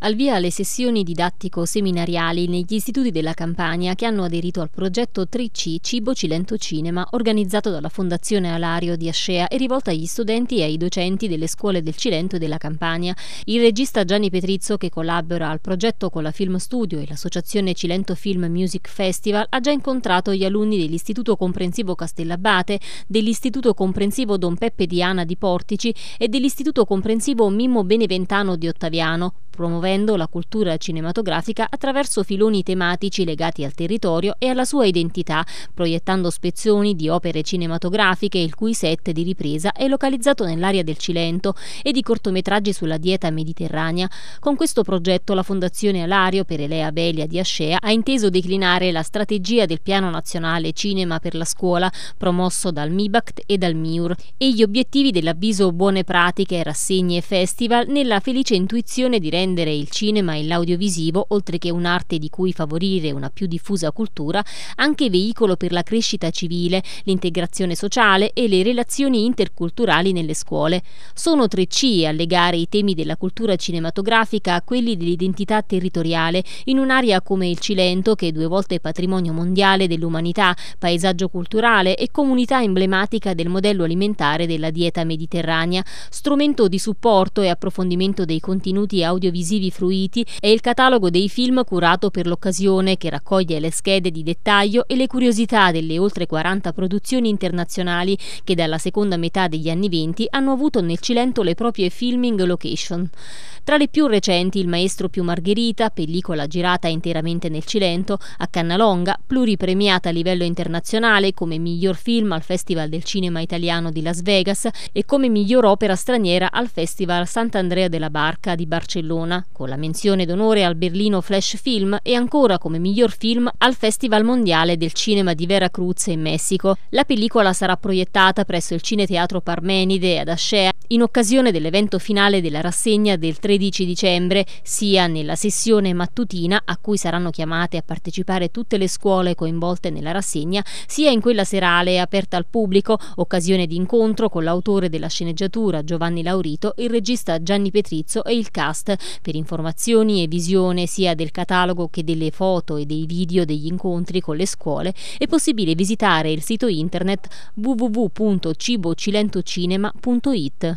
al via le sessioni didattico-seminariali negli istituti della Campania che hanno aderito al progetto 3C Cibo Cilento Cinema organizzato dalla Fondazione Alario di Ascea e rivolto agli studenti e ai docenti delle scuole del Cilento e della Campania. Il regista Gianni Petrizzo, che collabora al progetto con la Film Studio e l'associazione Cilento Film Music Festival, ha già incontrato gli alunni dell'Istituto Comprensivo Castellabate, dell'Istituto Comprensivo Don Peppe Diana di Portici e dell'Istituto Comprensivo Mimmo Beneventano di Ottaviano promuovendo la cultura cinematografica attraverso filoni tematici legati al territorio e alla sua identità, proiettando spezzoni di opere cinematografiche il cui set di ripresa è localizzato nell'area del Cilento e di cortometraggi sulla dieta mediterranea. Con questo progetto la Fondazione Alario per Elea Belia di Ascea ha inteso declinare la strategia del Piano Nazionale Cinema per la Scuola, promosso dal MIBACT e dal MIUR, e gli obiettivi dell'avviso Buone Pratiche, Rassegne e Festival nella felice intuizione di rendere rendere il cinema e l'audiovisivo, oltre che un'arte di cui favorire una più diffusa cultura, anche veicolo per la crescita civile, l'integrazione sociale e le relazioni interculturali nelle scuole. Sono tre C a legare i temi della cultura cinematografica a quelli dell'identità territoriale in un'area come il Cilento, che è due volte patrimonio mondiale dell'umanità, paesaggio culturale e comunità emblematica del modello alimentare della dieta mediterranea, strumento di supporto e approfondimento dei contenuti audiovisivi visivi fruiti e il catalogo dei film curato per l'occasione che raccoglie le schede di dettaglio e le curiosità delle oltre 40 produzioni internazionali che dalla seconda metà degli anni 20 hanno avuto nel Cilento le proprie filming location. Tra le più recenti Il maestro più Margherita, pellicola girata interamente nel Cilento, a Cannalonga, pluripremiata a livello internazionale come miglior film al Festival del Cinema Italiano di Las Vegas e come miglior opera straniera al Festival Sant'Andrea della Barca di Barcellona Verona, con la menzione d'onore al Berlino Flash Film e ancora come miglior film al Festival Mondiale del Cinema di Veracruz in Messico. La pellicola sarà proiettata presso il Cineteatro Parmenide ad Ascea in occasione dell'evento finale della rassegna del 13 dicembre, sia nella sessione mattutina a cui saranno chiamate a partecipare tutte le scuole coinvolte nella rassegna, sia in quella serale aperta al pubblico, occasione di incontro con l'autore della sceneggiatura Giovanni Laurito, il regista Gianni Petrizzo e il cast per informazioni e visione sia del catalogo che delle foto e dei video degli incontri con le scuole è possibile visitare il sito internet www.cibocilentocinema.it.